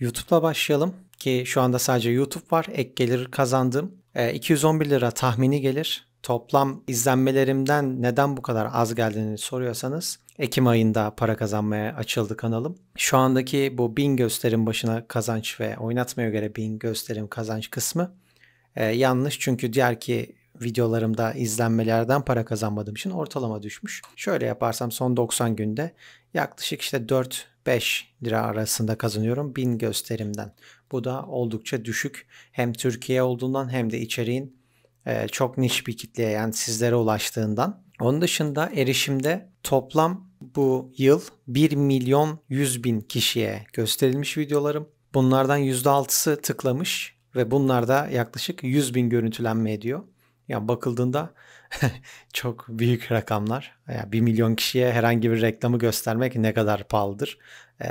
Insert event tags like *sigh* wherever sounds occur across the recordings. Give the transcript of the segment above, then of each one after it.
YouTube'la başlayalım ki şu anda sadece YouTube var. Ek gelir kazandım. E, ee, 211 lira tahmini gelir. Toplam izlenmelerimden neden bu kadar az geldiğini soruyorsanız Ekim ayında para kazanmaya açıldı kanalım. Şu andaki bu bin gösterim başına kazanç ve oynatmaya göre bin gösterim kazanç kısmı e, yanlış çünkü diğer ki videolarımda izlenmelerden para kazanmadığım için ortalama düşmüş. Şöyle yaparsam son 90 günde yaklaşık işte 4-5 lira arasında kazanıyorum 1000 gösterimden. Bu da oldukça düşük. Hem Türkiye olduğundan hem de içeriğin e, çok niş bir kitleye yani sizlere ulaştığından. Onun dışında erişimde toplam bu yıl 1 milyon 100 bin kişiye gösterilmiş videolarım. Bunlardan %6'sı tıklamış ve bunlar da yaklaşık 100 bin görüntülenme ediyor. Yani bakıldığında *laughs* çok büyük rakamlar. Yani 1 milyon kişiye herhangi bir reklamı göstermek ne kadar pahalıdır e,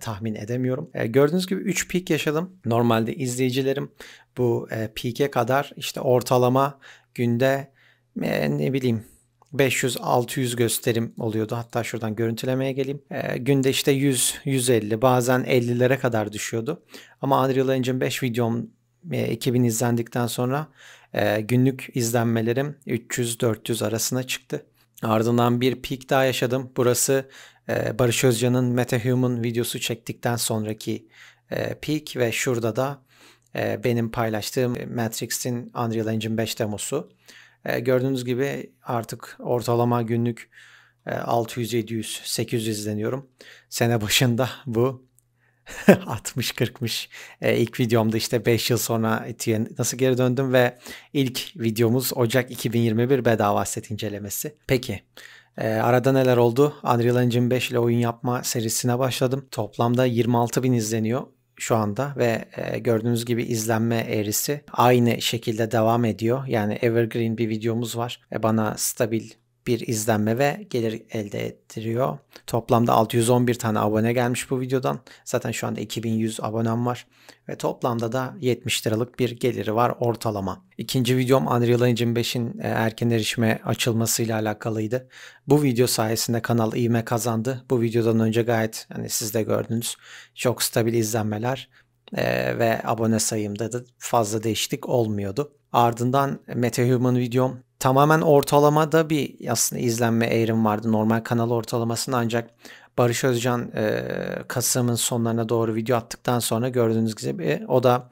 tahmin edemiyorum. E, gördüğünüz gibi 3 peak yaşadım. Normalde izleyicilerim bu e, peak'e kadar işte ortalama günde e, ne bileyim 500-600 gösterim oluyordu. Hatta şuradan görüntülemeye geleyim. E, günde işte 100-150 bazen 50'lere kadar düşüyordu. Ama Unreal Engine 5 videom 2000 izlendikten sonra ee, günlük izlenmelerim 300-400 arasına çıktı. Ardından bir peak daha yaşadım. Burası e, Barış Özcan'ın MetaHuman videosu çektikten sonraki e, peak ve şurada da e, benim paylaştığım Matrix'in Unreal Engine 5 demosu. E, gördüğünüz gibi artık ortalama günlük 600, 700, 800 izleniyorum. Sene başında bu 60-40'mış. *laughs* E, ilk videomda işte 5 yıl sonra ETU'ya nasıl geri döndüm ve ilk videomuz Ocak 2021 bedava set incelemesi. Peki e, arada neler oldu? Unreal Engine 5 ile oyun yapma serisine başladım. Toplamda 26 bin izleniyor şu anda ve e, gördüğünüz gibi izlenme eğrisi aynı şekilde devam ediyor. Yani evergreen bir videomuz var. E, bana stabil bir izlenme ve gelir elde ettiriyor. Toplamda 611 tane abone gelmiş bu videodan. Zaten şu anda 2100 abonem var ve toplamda da 70 liralık bir geliri var ortalama. İkinci videom Unreal Engine 5'in e, erken erişime açılmasıyla alakalıydı. Bu video sayesinde kanal ivme kazandı. Bu videodan önce gayet hani siz de gördünüz çok stabil izlenmeler e, ve abone sayımda da fazla değişiklik olmuyordu. Ardından MetaHuman videom tamamen ortalamada bir aslında izlenme eğrim vardı. Normal kanal ortalamasını ancak Barış Özcan e, Kasım'ın sonlarına doğru video attıktan sonra gördüğünüz gibi e, o da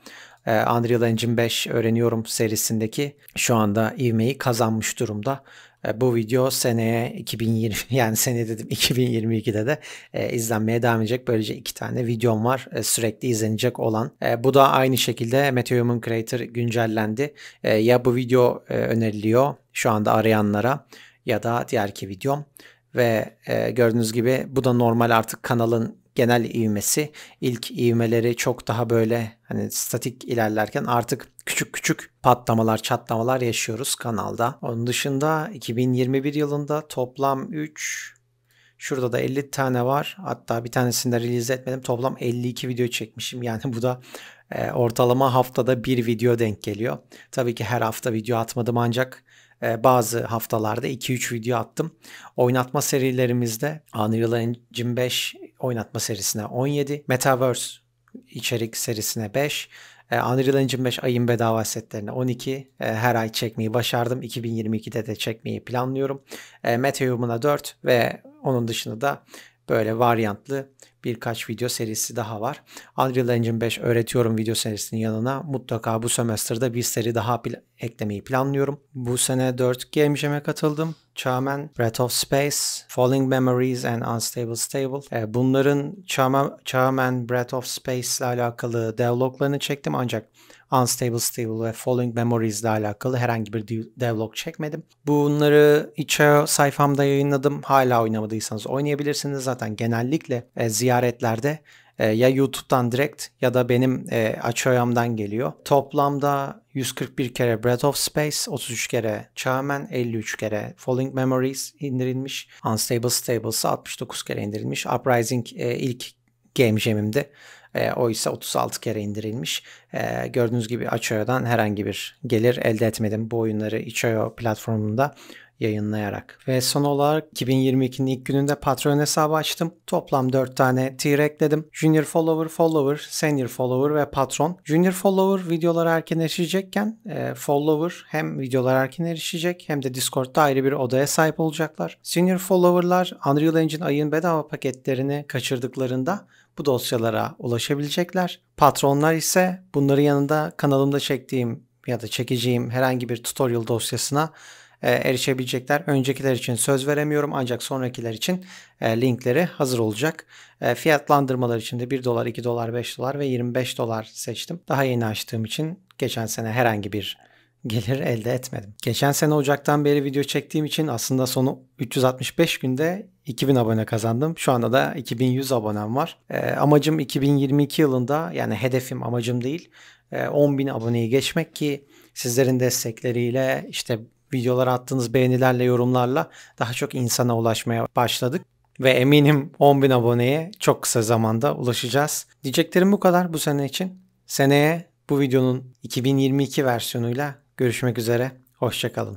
e, Unreal Engine 5 öğreniyorum serisindeki şu anda ivmeyi kazanmış durumda. E, bu video seneye 2020 *laughs* yani sene dedim 2022'de de e, izlenmeye devam edecek. Böylece iki tane videom var e, sürekli izlenecek olan. E, bu da aynı şekilde Meteo Human Creator güncellendi. E, ya bu video e, öneriliyor şu anda arayanlara ya da diğerki videom. Ve e, gördüğünüz gibi bu da normal artık kanalın genel ivmesi. İlk ivmeleri çok daha böyle hani statik ilerlerken artık küçük küçük patlamalar, çatlamalar yaşıyoruz kanalda. Onun dışında 2021 yılında toplam 3 Şurada da 50 tane var. Hatta bir tanesini de release etmedim. Toplam 52 video çekmişim. Yani bu da e, ortalama haftada bir video denk geliyor. Tabii ki her hafta video atmadım ancak e, bazı haftalarda 2-3 video attım. Oynatma serilerimizde Unreal Engine 5 oynatma serisine 17, Metaverse içerik serisine 5, Unreal e, Engine 5 ayın bedava setlerini 12 e, her ay çekmeyi başardım. 2022'de de çekmeyi planlıyorum. Meta Human'a 4 ve onun dışında da böyle varyantlı birkaç video serisi daha var. Unreal Engine 5 öğretiyorum video serisinin yanına mutlaka bu semester'da bir seri daha pl- eklemeyi planlıyorum. Bu sene 4 Game Jam'e katıldım. Çağmen, Breath of Space, Falling Memories and Unstable Stable. E, bunların Çağmen, Breath of Space ile alakalı devloglarını çektim ancak Unstable Stable ve Falling Memories ile alakalı herhangi bir devlog çekmedim. Bunları içe sayfamda yayınladım. Hala oynamadıysanız oynayabilirsiniz. Zaten genellikle e, ziyaretlerde e, ya YouTube'dan direkt ya da benim e, Açoyam'dan geliyor. Toplamda 141 kere Breath of Space, 33 kere Charmen, 53 kere Falling Memories indirilmiş. Unstable Stables 69 kere indirilmiş. Uprising e, ilk Game Jam'imdi. E, o ise 36 kere indirilmiş. E, gördüğünüz gibi Açoya'dan herhangi bir gelir elde etmedim. Bu oyunları Ichoyo platformunda yayınlayarak. Ve son olarak 2022'nin ilk gününde Patreon hesabı açtım. Toplam 4 tane tier ekledim. Junior Follower, Follower, Senior Follower ve Patron. Junior Follower videolar erken erişecekken e, Follower hem videolar erken erişecek hem de Discord'da ayrı bir odaya sahip olacaklar. Senior Follower'lar Unreal Engine ayın bedava paketlerini kaçırdıklarında bu dosyalara ulaşabilecekler. Patronlar ise bunların yanında kanalımda çektiğim ya da çekeceğim herhangi bir tutorial dosyasına e, erişebilecekler. Öncekiler için söz veremiyorum ancak sonrakiler için e, linkleri hazır olacak. E, fiyatlandırmalar için de 1 dolar, 2 dolar, 5 dolar ve 25 dolar seçtim. Daha yeni açtığım için geçen sene herhangi bir gelir elde etmedim. Geçen sene Ocak'tan beri video çektiğim için aslında sonu 365 günde 2000 abone kazandım. Şu anda da 2100 abonem var. E, amacım 2022 yılında yani hedefim amacım değil e, 10.000 aboneyi geçmek ki sizlerin destekleriyle işte videolara attığınız beğenilerle, yorumlarla daha çok insana ulaşmaya başladık. Ve eminim 10 bin aboneye çok kısa zamanda ulaşacağız. Diyeceklerim bu kadar bu sene için. Seneye bu videonun 2022 versiyonuyla görüşmek üzere. Hoşçakalın.